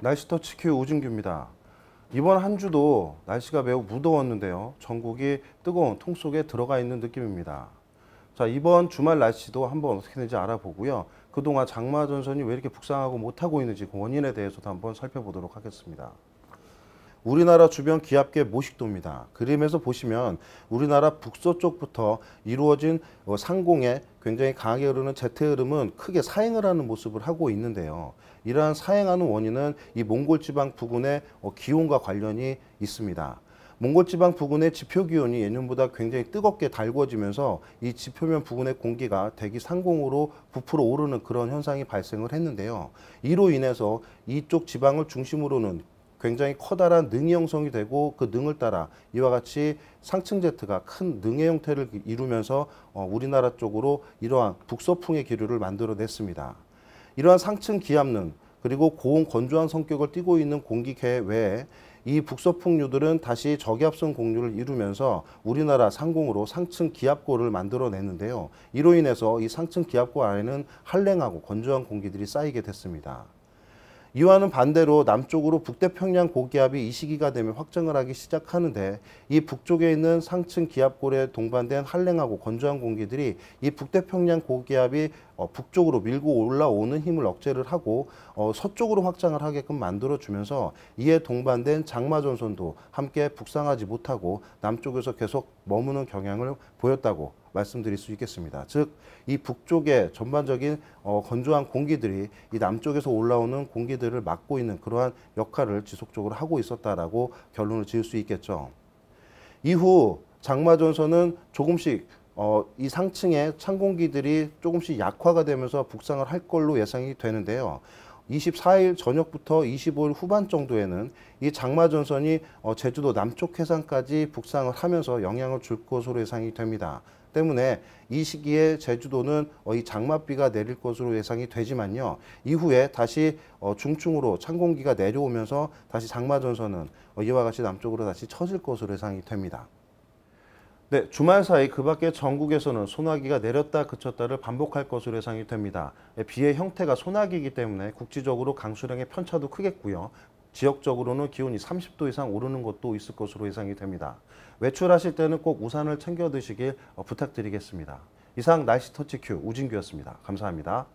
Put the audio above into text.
날씨터치큐 우진규입니다. 이번 한 주도 날씨가 매우 무더웠는데요. 전국이 뜨거운 통 속에 들어가 있는 느낌입니다. 자 이번 주말 날씨도 한번 어떻게 되는지 알아보고요. 그동안 장마 전선이 왜 이렇게 북상하고 못하고 있는지 그 원인에 대해서도 한번 살펴보도록 하겠습니다. 우리나라 주변 기압계 모식도입니다. 그림에서 보시면 우리나라 북서쪽부터 이루어진 어, 상공에 굉장히 강하게 흐르는 제트 흐름은 크게 사행을 하는 모습을 하고 있는데요. 이러한 사행하는 원인은 이 몽골 지방 부근의 어, 기온과 관련이 있습니다. 몽골 지방 부근의 지표 기온이 예년보다 굉장히 뜨겁게 달궈지면서 이 지표면 부근의 공기가 대기 상공으로 부풀어 오르는 그런 현상이 발생을 했는데요. 이로 인해서 이쪽 지방을 중심으로는 굉장히 커다란 능이 형성이 되고 그 능을 따라 이와 같이 상층 제트가 큰 능의 형태를 이루면서 어, 우리나라 쪽으로 이러한 북서풍의 기류를 만들어냈습니다. 이러한 상층 기압능 그리고 고온 건조한 성격을 띠고 있는 공기계 외에 이 북서풍류들은 다시 저기압성 공류를 이루면서 우리나라 상공으로 상층 기압고를 만들어냈는데요. 이로 인해서 이 상층 기압고 안에는 한랭하고 건조한 공기들이 쌓이게 됐습니다. 이와는 반대로 남쪽으로 북태평양 고기압이 이 시기가 되면 확장을 하기 시작하는데 이 북쪽에 있는 상층 기압골에 동반된 한랭하고 건조한 공기들이 이 북태평양 고기압이 어, 북쪽으로 밀고 올라오는 힘을 억제를 하고 어, 서쪽으로 확장을 하게끔 만들어주면서 이에 동반된 장마전선도 함께 북상하지 못하고 남쪽에서 계속 머무는 경향을 보였다고 말씀드릴 수 있겠습니다. 즉, 이 북쪽의 전반적인 어, 건조한 공기들이 이 남쪽에서 올라오는 공기들을 막고 있는 그러한 역할을 지속적으로 하고 있었다라고 결론을 지을 수 있겠죠. 이후 장마전선은 조금씩 어, 이 상층의 찬 공기들이 조금씩 약화가 되면서 북상을 할 걸로 예상이 되는데요. 24일 저녁부터 25일 후반 정도에는 이 장마 전선이 어, 제주도 남쪽 해상까지 북상을 하면서 영향을 줄 것으로 예상이 됩니다. 때문에 이 시기에 제주도는 어, 이 장맛비가 내릴 것으로 예상이 되지만요. 이후에 다시 어, 중층으로 찬 공기가 내려오면서 다시 장마 전선은 이와 같이 남쪽으로 다시 처질 것으로 예상이 됩니다. 네, 주말 사이 그 밖에 전국에서는 소나기가 내렸다 그쳤다를 반복할 것으로 예상이 됩니다. 예, 비의 형태가 소나기이기 때문에 국지적으로 강수량의 편차도 크겠고요. 지역적으로는 기온이 30도 이상 오르는 것도 있을 것으로 예상이 됩니다. 외출하실 때는 꼭 우산을 챙겨 드시길 어, 부탁드리겠습니다. 이상 날씨 터치큐 우진규였습니다. 감사합니다.